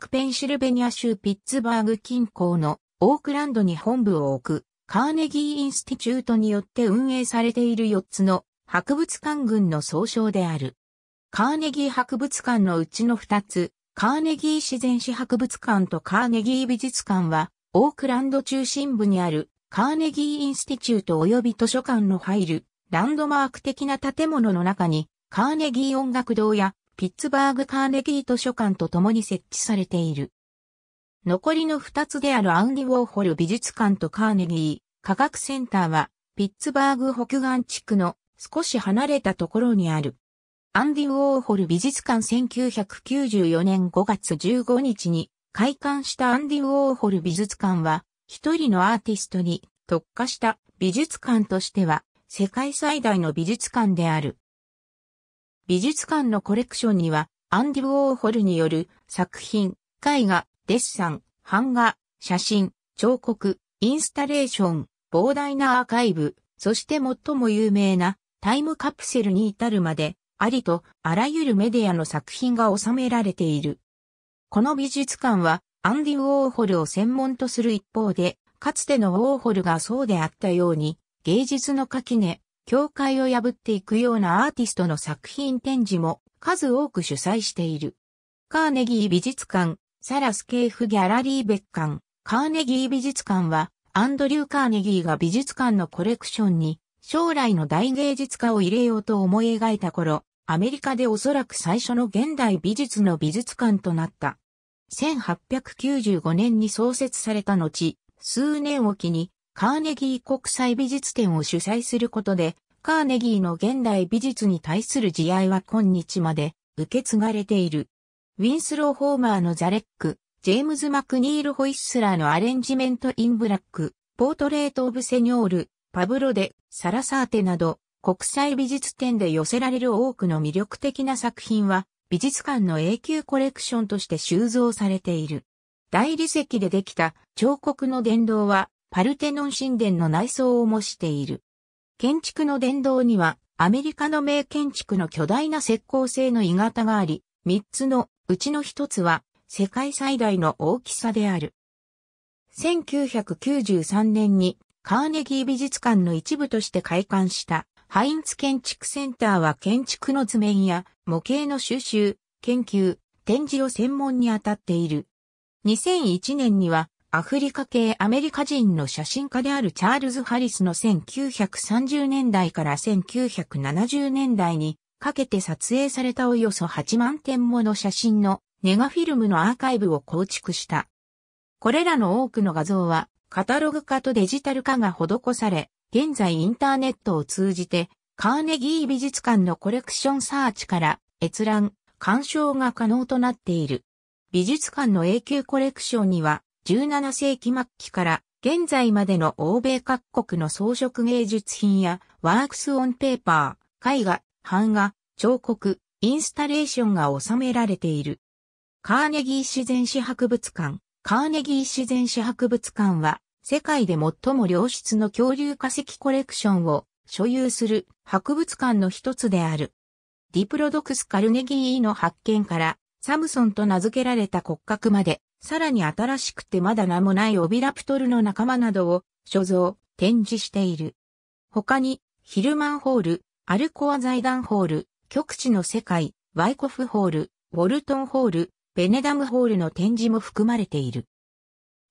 クペンシルベニア州ピッツバーグ近郊のオークランドに本部を置くカーネギーインスティチュートによって運営されている4つの博物館群の総称である。カーネギー博物館のうちの2つ、カーネギー自然史博物館とカーネギー美術館は、オークランド中心部にあるカーネギーインスティチュート及び図書館の入るランドマーク的な建物の中にカーネギー音楽堂やピッツバーグカーネギー図書館と共に設置されている。残りの二つであるアンディ・ウォーホル美術館とカーネギー科学センターは、ピッツバーグ北岸地区の少し離れたところにある。アンディ・ウォーホル美術館1994年5月15日に開館したアンディ・ウォーホル美術館は、一人のアーティストに特化した美術館としては世界最大の美術館である。美術館のコレクションには、アンディ・ウォーホルによる作品、絵画、デッサン、版画、写真、彫刻、インスタレーション、膨大なアーカイブ、そして最も有名なタイムカプセルに至るまで、ありとあらゆるメディアの作品が収められている。この美術館は、アンディ・ウォーホルを専門とする一方で、かつてのウォーホルがそうであったように、芸術の垣根、境界を破っていくようなアーティストの作品展示も数多く主催している。カーネギー美術館、サラスケーフギャラリー別館、カーネギー美術館は、アンドリュー・カーネギーが美術館のコレクションに、将来の大芸術家を入れようと思い描いた頃、アメリカでおそらく最初の現代美術の美術館となった。1895年に創設された後、数年おきにカーネギー国際美術展を主催することで、カーネギーの現代美術に対する慈愛は今日まで受け継がれている。ウィンスロー・ホーマーのザレック、ジェームズ・マクニール・ホイッスラーのアレンジメント・イン・ブラック、ポートレート・オブ・セニョール、パブロデ、サラサーテなど、国際美術展で寄せられる多くの魅力的な作品は、美術館の永久コレクションとして収蔵されている。大理石でできた彫刻の殿堂は、パルテノン神殿の内装を模している。建築の殿堂には、アメリカの名建築の巨大な石膏製の鋳型があり、三つのうちの一つは、世界最大の大きさである。1993年にカーネギー美術館の一部として開館したハインツ建築センターは建築の図面や模型の収集、研究、展示を専門に当たっている。2001年にはアフリカ系アメリカ人の写真家であるチャールズ・ハリスの1930年代から1970年代にかけて撮影されたおよそ8万点もの写真のネガフィルムのアーカイブを構築した。これらの多くの画像はカタログ化とデジタル化が施され、現在インターネットを通じてカーネギー美術館のコレクションサーチから閲覧、鑑賞が可能となっている。美術館の永久コレクションには17世紀末期から現在までの欧米各国の装飾芸術品やワークスオンペーパー、絵画、版画、彫刻、インスタレーションが収められている。カーネギー自然史博物館。カーネギー自然史博物館は世界で最も良質の恐竜化石コレクションを所有する博物館の一つである。ディプロドクス・カルネギーの発見からサムソンと名付けられた骨格までさらに新しくてまだ名もないオビラプトルの仲間などを所蔵、展示している。他に、ヒルマンホール、アルコア財団ホール、極地の世界、ワイコフホール、ウォルトンホール、ベネダムホールの展示も含まれている。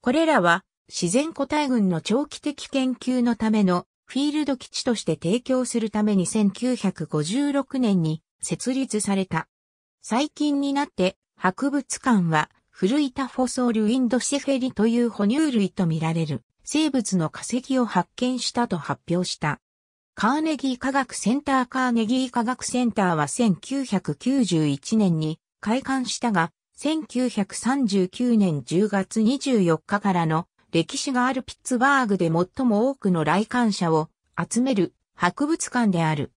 これらは、自然個体群の長期的研究のためのフィールド基地として提供するために1956年に設立された。最近になって博物館は古いタフォソルインドシェフェリという哺乳類とみられる生物の化石を発見したと発表した。カーネギー科学センターカーネギー科学センターは1991年に開館したが、1939年10月24日からの歴史があるピッツバーグで最も多くの来館者を集める博物館である。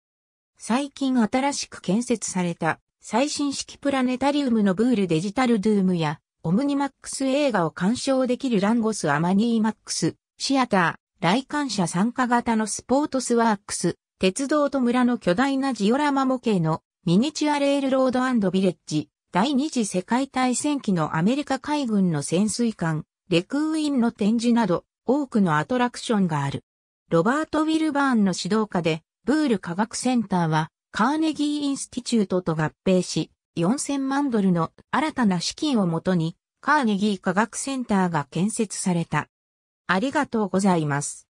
最近新しく建設された最新式プラネタリウムのブールデジタルドゥームやオムニマックス映画を鑑賞できるランゴスアマニーマックス、シアター、来館者参加型のスポートスワークス、鉄道と村の巨大なジオラマ模型のミニチュアレールロードビレッジ、第二次世界大戦期のアメリカ海軍の潜水艦、レクーインの展示など、多くのアトラクションがある。ロバート・ウィルバーンの指導下で、ブール科学センターは、カーネギー・インスティチュートと合併し、4000万ドルの新たな資金をもとに、カーネギー科学センターが建設された。ありがとうございます。